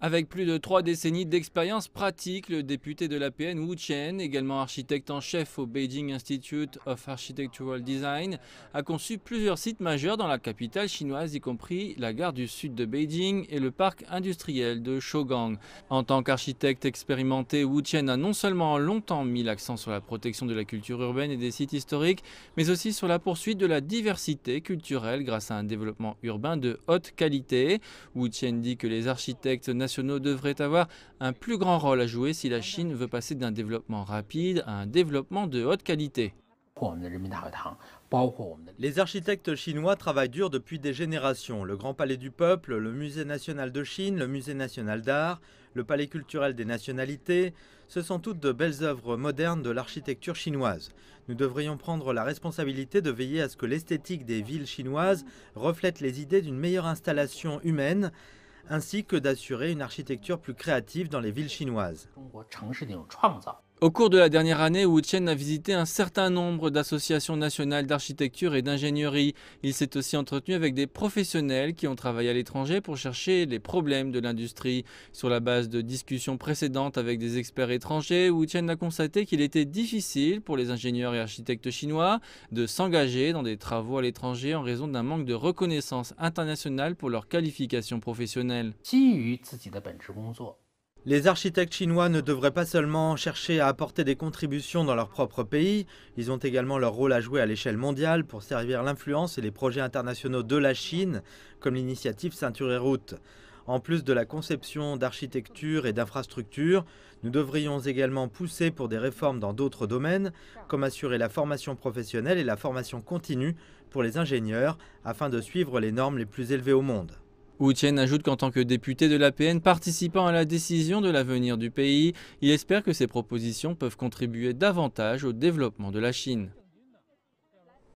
Avec plus de trois décennies d'expérience pratique, le député de la PN Wu Chen, également architecte en chef au Beijing Institute of Architectural Design, a conçu plusieurs sites majeurs dans la capitale chinoise, y compris la gare du sud de Beijing et le parc industriel de Shougang. En tant qu'architecte expérimenté, Wu Chen a non seulement longtemps mis l'accent sur la protection de la culture urbaine et des sites historiques, mais aussi sur la poursuite de la diversité culturelle grâce à un développement urbain de haute qualité. Wu Chen dit que les architectes devraient avoir un plus grand rôle à jouer si la Chine veut passer d'un développement rapide à un développement de haute qualité. Les architectes chinois travaillent dur depuis des générations. Le Grand Palais du Peuple, le Musée national de Chine, le Musée national d'art, le Palais culturel des nationalités, ce sont toutes de belles œuvres modernes de l'architecture chinoise. Nous devrions prendre la responsabilité de veiller à ce que l'esthétique des villes chinoises reflète les idées d'une meilleure installation humaine ainsi que d'assurer une architecture plus créative dans les villes chinoises. Au cours de la dernière année, Wu Chen a visité un certain nombre d'associations nationales d'architecture et d'ingénierie. Il s'est aussi entretenu avec des professionnels qui ont travaillé à l'étranger pour chercher les problèmes de l'industrie. Sur la base de discussions précédentes avec des experts étrangers, Wu Chen a constaté qu'il était difficile pour les ingénieurs et architectes chinois de s'engager dans des travaux à l'étranger en raison d'un manque de reconnaissance internationale pour leurs qualifications professionnelles. Les architectes chinois ne devraient pas seulement chercher à apporter des contributions dans leur propre pays, ils ont également leur rôle à jouer à l'échelle mondiale pour servir l'influence et les projets internationaux de la Chine, comme l'initiative Ceinture et Route. En plus de la conception d'architecture et d'infrastructures, nous devrions également pousser pour des réformes dans d'autres domaines, comme assurer la formation professionnelle et la formation continue pour les ingénieurs, afin de suivre les normes les plus élevées au monde. Tian ajoute qu'en tant que député de l'APN participant à la décision de l'avenir du pays, il espère que ses propositions peuvent contribuer davantage au développement de la Chine.